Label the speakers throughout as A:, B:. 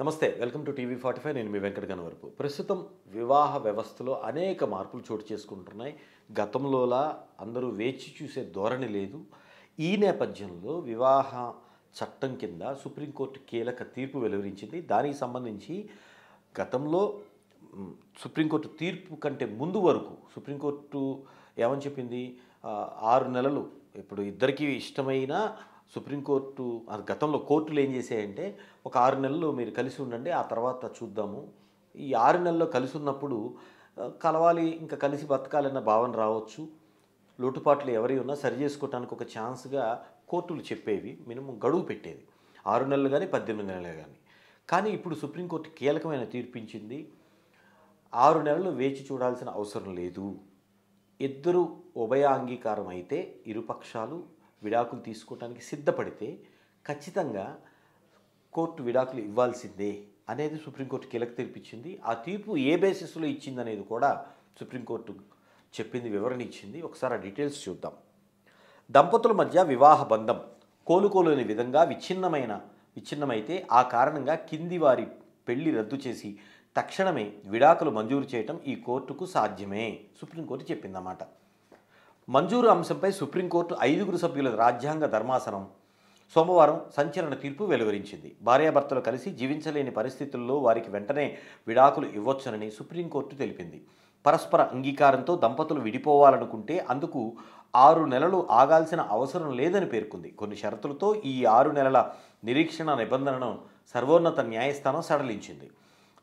A: నమస్తే welcome to TV forty five నేను మీ వెంకట వరకు ప్రస్తుతం వివాహ వ్యవస్థలో అనేక మార్పులు చోటు చేసుకుంటున్నాయి గతంలోలా అందరూ వేచి చూసే ధోరణి లేదు ఈ నేపథ్యంలో వివాహ చట్టం కింద సుప్రీంకోర్టు కీలక తీర్పు వెలువరించింది దానికి సంబంధించి గతంలో సుప్రీంకోర్టు తీర్పు కంటే ముందు వరకు సుప్రీంకోర్టు ఏమని చెప్పింది ఆరు నెలలు ఇప్పుడు ఇద్దరికీ ఇష్టమైన సుప్రీంకోర్టు గతంలో కోర్టులు ఏం చేశాయంటే ఒక ఆరు నెలలు మీరు కలిసి ఉండండి ఆ తర్వాత చూద్దాము ఈ ఆరు నెలల్లో కలిసి ఉన్నప్పుడు కలవాలి ఇంకా కలిసి బతకాలన్న భావన రావచ్చు లోటుపాట్లు ఎవరి ఉన్నా సరి చేసుకోవటానికి ఒక ఛాన్స్గా కోర్టులు చెప్పేవి మినిమం గడువు పెట్టేది ఆరు నెలలు కానీ పద్దెనిమిది నెలలు కానీ కానీ ఇప్పుడు సుప్రీంకోర్టు కీలకమైన తీర్పించింది ఆరు నెలలు వేచి చూడాల్సిన అవసరం లేదు ఇద్దరు ఉభయ అంగీకారం అయితే ఇరుపక్షాలు విడాకులు తీసుకోవటానికి సిద్ధపడితే ఖచ్చితంగా కోర్టు విడాకులు ఇవ్వాల్సిందే అనేది సుప్రీంకోర్టు కీలక తెలిపించింది ఆ తీర్పు ఏ బేసిస్లో ఇచ్చింది అనేది కూడా సుప్రీంకోర్టు చెప్పింది వివరణ ఇచ్చింది ఒకసారి ఆ డీటెయిల్స్ చూద్దాం దంపతుల మధ్య వివాహ బంధం కోలుకోలేని విధంగా విచ్ఛిన్నమైన విచ్ఛిన్నమైతే ఆ కారణంగా కింది వారి పెళ్లి రద్దు చేసి తక్షణమే విడాకులు మంజూరు చేయటం ఈ కోర్టుకు సాధ్యమే సుప్రీంకోర్టు చెప్పిందన్నమాట మంజూరు అంశంపై సుప్రీంకోర్టు ఐదుగురు సభ్యుల రాజ్యాంగ ధర్మాసనం సోమవారం సంచలన తీర్పు వెలువరించింది భార్యాభర్తలు కలిసి జీవించలేని పరిస్థితుల్లో వారికి వెంటనే విడాకులు ఇవ్వొచ్చునని సుప్రీంకోర్టు తెలిపింది పరస్పర అంగీకారంతో దంపతులు విడిపోవాలనుకుంటే అందుకు ఆరు నెలలు ఆగాల్సిన అవసరం లేదని పేర్కొంది కొన్ని షరతులతో ఈ ఆరు నెలల నిరీక్షణ నిబంధనను సర్వోన్నత న్యాయస్థానం సడలించింది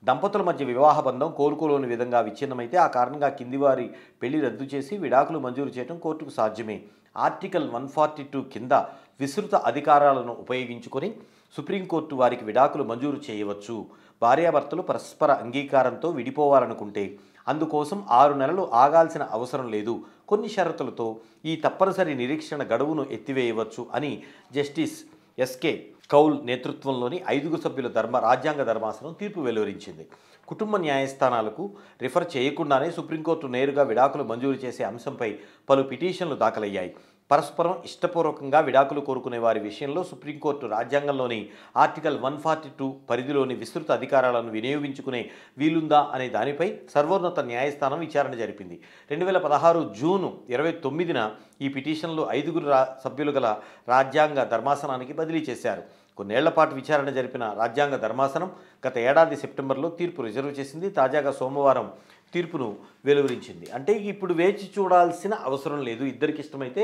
A: దంపతుల మధ్య వివాహ బంధం కోరుకోలేని విధంగా విచ్ఛిన్నమైతే ఆ కారణంగా కిందివారి పెళ్లి రద్దు చేసి విడాకులు మంజూరు చేయడం కోర్టుకు సాధ్యమే ఆర్టికల్ వన్ ఫార్టీ టూ కింద విస్తృత అధికారాలను ఉపయోగించుకొని సుప్రీంకోర్టు వారికి విడాకులు మంజూరు చేయవచ్చు భార్యాభర్తలు పరస్పర అంగీకారంతో విడిపోవాలనుకుంటే అందుకోసం ఆరు నెలలు ఆగాల్సిన అవసరం లేదు కొన్ని షరతులతో ఈ తప్పనిసరి నిరీక్షణ గడువును ఎత్తివేయవచ్చు అని జస్టిస్ ఎస్కే కౌల్ నేతృత్వంలోని ఐదుగు సభ్యుల ధర్మ రాజ్యాంగ ధర్మాసనం తీర్పు వెలువరించింది కుటుంబ న్యాయస్థానాలకు రిఫర్ చేయకుండానే సుప్రీంకోర్టు నేరుగా విడాకులు మంజూరు చేసే అంశంపై పలు పిటిషన్లు దాఖలయ్యాయి పరస్పరం ఇష్టపూర్వకంగా విడాకులు కోరుకునే వారి విషయంలో సుప్రీంకోర్టు రాజ్యాంగంలోని ఆర్టికల్ వన్ ఫార్టీ టూ పరిధిలోని విస్తృత అధికారాలను వినియోగించుకునే వీలుందా అనే దానిపై సర్వోన్నత న్యాయస్థానం విచారణ జరిపింది రెండు వేల పదహారు జూను ఇరవై తొమ్మిదిన ఈ పిటిషన్లు ఐదుగురు రా సభ్యులు గల రాజ్యాంగ ధర్మాసనానికి బదిలీ చేశారు కొన్నేళ్ల పాటు విచారణ జరిపిన రాజ్యాంగ ధర్మాసనం గత ఏడాది సెప్టెంబర్లో తీర్పు రిజర్వ్ చేసింది తాజాగా సోమవారం తీర్పును వెలువరించింది అంటే ఇప్పుడు వేచి చూడాల్సిన అవసరం లేదు ఇద్దరికి ఇష్టమైతే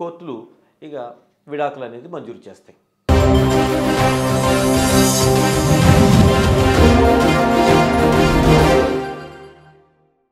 A: కోర్టులు ఇక విడాకులు అనేది మంజూరు చేస్తాయి